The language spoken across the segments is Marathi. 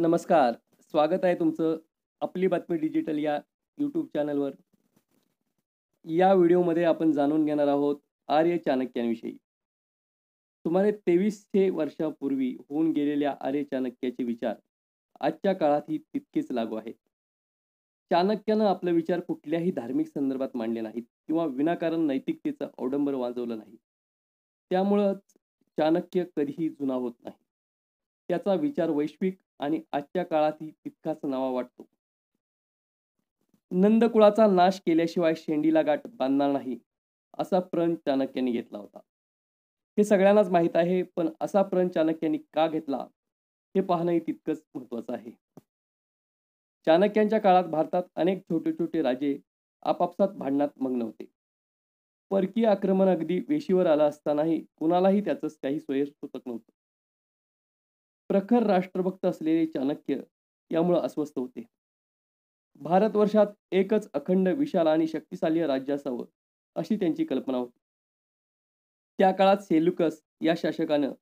नमस्कार स्वागत आहे तुमचं आपली बातमी डिजिटल या यूट्यूब चॅनलवर या व्हिडिओमध्ये आपण जाणून घेणार आहोत आर्य चाणक्यांविषयी सुमारे तेवीसशे वर्षापूर्वी होऊन गेलेल्या आर्य चाणक्याचे विचार आजच्या काळातही तितकेच लागू आहेत चाणक्यानं आपले विचार कुठल्याही धार्मिक संदर्भात मांडले नाहीत किंवा विनाकारण नैतिकतेचं अवडंबर वाजवलं नाही त्यामुळंच चाणक्य कधीही जुना होत नाही त्याचा विचार वैश्विक आणि आजच्या काळातही तितकाच नवा वाटतो नंदकुळाचा नाश केल्याशिवाय शेंडीला गाठ बांधणार नाही असा प्रण चाणक्याने घेतला होता हे सगळ्यांनाच माहीत आहे पण असा प्रण चाणक्याने का घेतला हे पाहणंही तितकंच महत्वाचं आहे चाणक्यांच्या काळात भारतात अनेक छोटे छोटे राजे आपापसात भांडणात मग्न होते परकीय आक्रमण अगदी वेशीवर आलं असतानाही कुणालाही त्याचं काही सोयी सुचत नव्हतं प्रखर राष्ट्रभक्त असलेले चाणक्य यामुळे अस्वस्थ होते भारतवर्षात एकच अखंड विशाल आणि शक्तिशाली राज्य असावं अशी त्यांची कल्पना होती त्या काळात सेल्युकस या शासकानं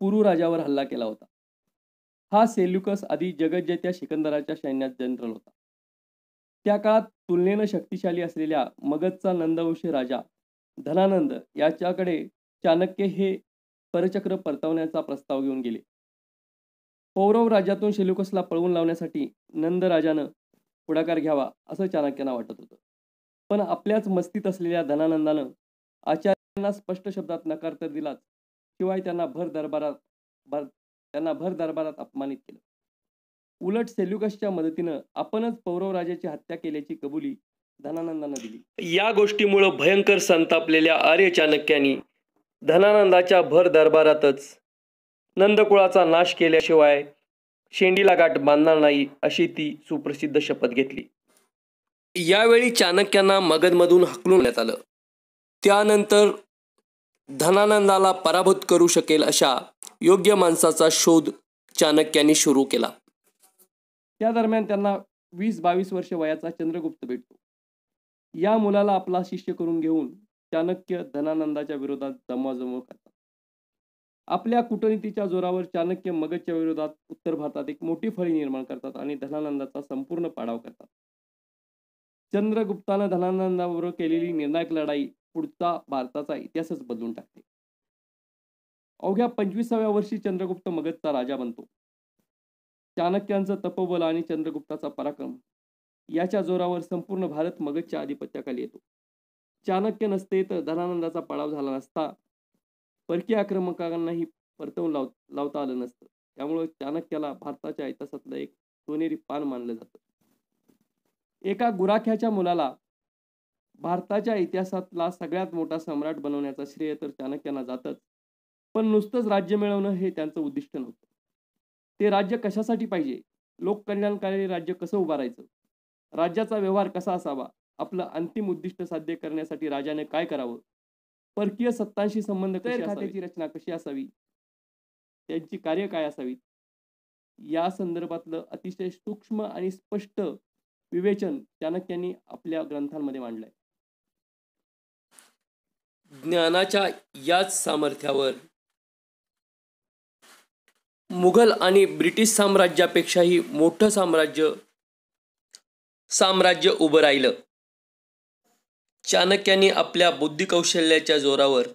पुरु राजावर हल्ला केला होता हा सेल्युकस आधी जगज्जेत्या सिकंदराच्या सैन्यात जनरल होता त्या काळात तुलनेनं शक्तिशाली असलेल्या मगधचा नंदवंशी राजा धनानंद याच्याकडे चाणक्य हे परचक्र परतवण्याचा प्रस्ताव घेऊन गेले पौरव राज्यातून शिलुकसला पळवून लावण्यासाठी नंद नंदराजानं पुढाकार घ्यावा असं चाणक्यांना वाटत होतं पण आपल्याच मस्तीत असलेल्या धनानंदानं आचार्यांना स्पष्ट शब्दात नकार तर दिलाच शिवाय त्यांना भर दरबारात भर त्यांना भर दरबारात अपमानित केलं उलट सेल्युकसच्या मदतीनं आपणच पौरव राजाची हत्या केल्याची कबुली धनानंदानं दिली या गोष्टीमुळं भयंकर संतापलेल्या आर्य चाणक्यांनी धनानंदाच्या भर दरबारातच नंदकुळाचा नाश केल्याशिवाय शेंडीला गाठ बांधणार नाही अशी ती सुप्रसिद्ध शपथ घेतली यावेळी चाणक्यांना मगधमधून हकलून आलं त्यानंतर धनानंदाला पराभूत करू शकेल अशा योग्य माणसाचा शोध चाणक्यांनी सुरू केला त्या दरम्यान त्यांना वीस बावीस वर्ष वयाचा चंद्रगुप्त भेटतो या मुलाला आपला शिष्य करून घेऊन चाणक्य धनानंदाच्या विरोधात जमवाजमव करतात आपल्या कूटनीतीच्या जोरावर चाणक्य मगधच्या विरोधात उत्तर भारतात एक मोठी फळी निर्माण करतात आणि धनानंदाचा संपूर्ण पाडाव करतात चंद्रगुप्तानं धनानंदाबरोबर केलेली निर्णायक लढाई पुढचा भारताचा इतिहासच बदलून टाकते अवघ्या पंचवीसाव्या वर्षी चंद्रगुप्त मगधचा राजा बनतो चाणक्यांचं तपोबल आणि चंद्रगुप्ताचा पराक्रम याच्या जोरावर संपूर्ण भारत मगधच्या आधिपत्याखाली येतो चाणक्य नसते तर धनानंदाचा पडाव झाला नसता परकीय आक्रमकांनाही परतवून लाव लावता आलं नसतं त्यामुळे चाणक्याला भारताच्या इतिहासातलं एक सोनेरी पान मानलं जातं एका गुराख्याच्या मुलाला भारताच्या इतिहासातला सगळ्यात मोठा सम्राट बनवण्याचा श्रेय तर चाणक्यांना जातच पण नुसतंच राज्य मिळवणं हे त्यांचं उद्दिष्ट नव्हतं ते राज्य कशासाठी पाहिजे लोककल्याणकारी राज्य कसं उभारायचं राज्याचा व्यवहार कसा असावा आपलं अंतिम उद्दिष्ट साध्य करण्यासाठी राजाने काय करावं परकीय सत्तांशी संबंध खात्याची रचना कशी असावी त्यांची कार्य काय असावीत या संदर्भातलं अतिशय सूक्ष्म आणि स्पष्ट विवेचन चाणक्यांनी आपल्या ग्रंथांमध्ये मांडलंय ज्ञानाच्या याच सामर्थ्यावर मुघल आणि ब्रिटिश साम्राज्यापेक्षाही मोठं साम्राज्य साम्राज्य उभं राहिलं चाणक्याने आपल्या बुद्धिकौशल्याच्या जोरावर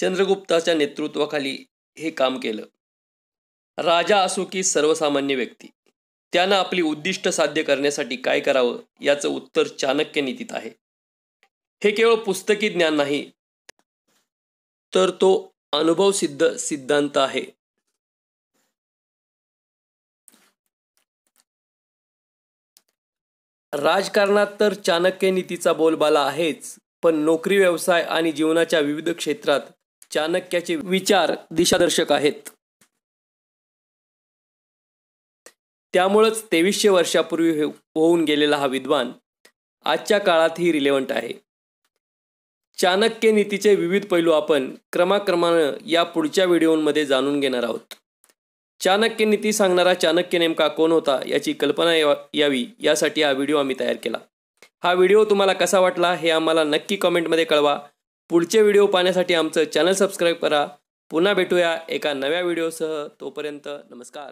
चंद्रगुप्ताच्या नेतृत्वाखाली हे काम केलं राजा असो की सर्वसामान्य व्यक्ती त्यानं आपली उद्दिष्ट साध्य करण्यासाठी काय करावं याचं उत्तर चाणक्य नीतीत आहे हे केवळ पुस्तकी ज्ञान नाही तर तो अनुभवसिद्ध सिद्धांत आहे राजकारणात तर चाणक्य नीतीचा बोलबाला आहेच पण नोकरी व्यवसाय आणि जीवनाच्या विविध क्षेत्रात चाणक्याचे विचार दिशादर्शक आहेत त्यामुळंच तेवीसशे वर्षापूर्वी हो, होऊन गेलेला हा विद्वान आजच्या काळातही रिलेवंट आहे चाणक्य नीतीचे विविध पैलू आपण क्रमाक्रमानं या पुढच्या व्हिडिओमध्ये जाणून घेणार आहोत चाणक्य नीती सांगणारा चाणक्य नेमका कोण होता याची कल्पना यावी यासाठी हा व्हिडिओ आम्ही तयार केला हा व्हिडिओ तुम्हाला कसा वाटला हे आम्हाला नक्की कमेंटमध्ये कळवा पुढचे व्हिडिओ पाहण्यासाठी आमचं चॅनल सबस्क्राईब करा पुन्हा भेटूया एका नव्या व्हिडिओसह तोपर्यंत नमस्कार